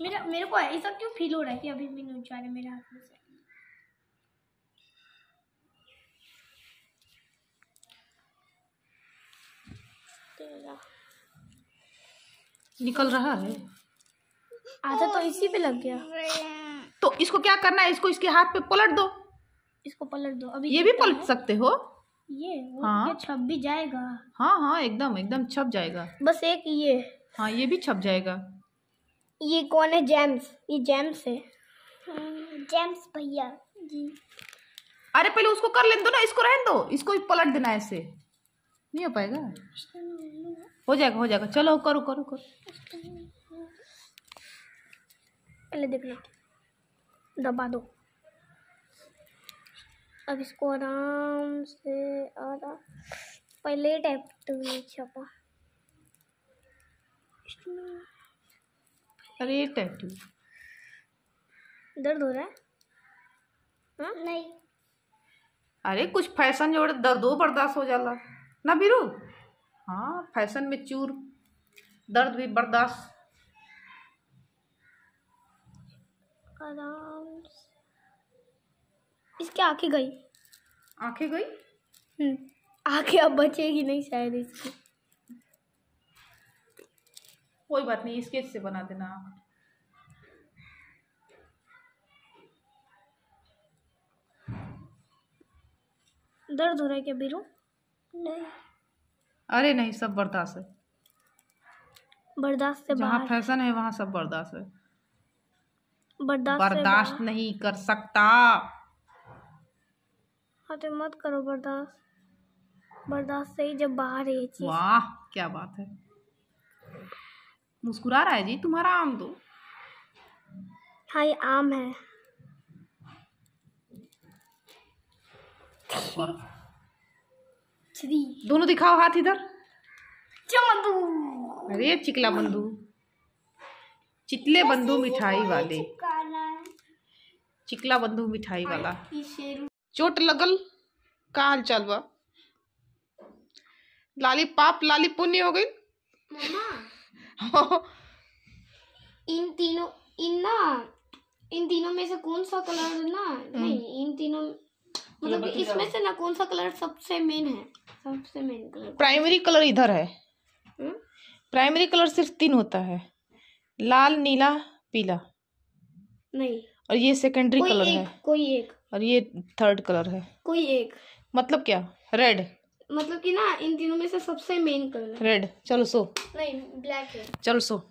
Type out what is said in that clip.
मेरा मेरे को ऐसा क्यों फील हो रहा है कि अभी भी नहीं जा मेरे हाथ में से निकल रहा है आधा तो इसी पे लग गया तो इसको क्या करना है इसको इसके हाथ पे पलट दो इसको पलट दो अभी ये भी पलट सकते हो ये हाँ छप भी जाएगा हाँ हाँ एकदम एकदम छप जाएगा बस एक ये हाँ ये भी छप जाएगा ये कौन है जेम्स ये जेम्स है हाँ, जेम्स भैया जी अरे पहले उसको कर लेने दो ना इसको रहने दो इसको भी पलट देना ऐसे नहीं हो पाएगा हो जाएगा हो जाएगा चलो करो करो करो पहले देख लो दबा दो अब इसको आराम से आधा पहले टैप तो छपा अरे टैटू दर्द हो रहा है हा? नहीं अरे कुछ फैशन जोड़ हो बर्दाश्त हो जाला ना बीरू हाँ फैशन में चूर दर्द भी बर्दाश्त आराम इसकी आंखें गई आंखें गई हम्म। आंखें अब बचेगी नहीं शायद इसकी कोई बात नहीं स्केच से बना देना आप दर्द हो रहा है क्या बीरू नहीं अरे नहीं सब बर्दाश्त है बर्दाश्त से जहाँ फैशन है वहाँ सब बर्दाश्त है बर्दाश्त बर्दाश्त नहीं कर सकता हाँ तो मत करो बर्दाश्त बर्दाश्त से ही जब बाहर है वाह क्या बात है मुस्कुरा रहा है जी तुम्हारा आम तो हाँ ये आम है दोनों दिखाओ हाथ इधर बंदू अरे चिकला बंदू चिकले बंधु मिठाई वाले चिकला बंधु मिठाई वाला चोट लगल का हाल चाल लाली पाप लाली पुण्य हो गई इन तीनों इन ना इन तीनों में से कौन सा कलर ना हम्म। नहीं इन तीनों मतलब, मतलब इसमें से ना कौन सा कलर सबसे मेन है सबसे मेन कलर प्राइमरी कलर इधर है प्राइमरी हम्म? कलर सिर्फ तीन होता है लाल नीला पीला नहीं और ये सेकेंडरी कलर एक, है कोई एक और ये थर्ड कलर है कोई एक मतलब क्या रेड मतलब कि ना इन तीनों में से सबसे मेन कलर रेड चलो सो नहीं ब्लैक है चलो सो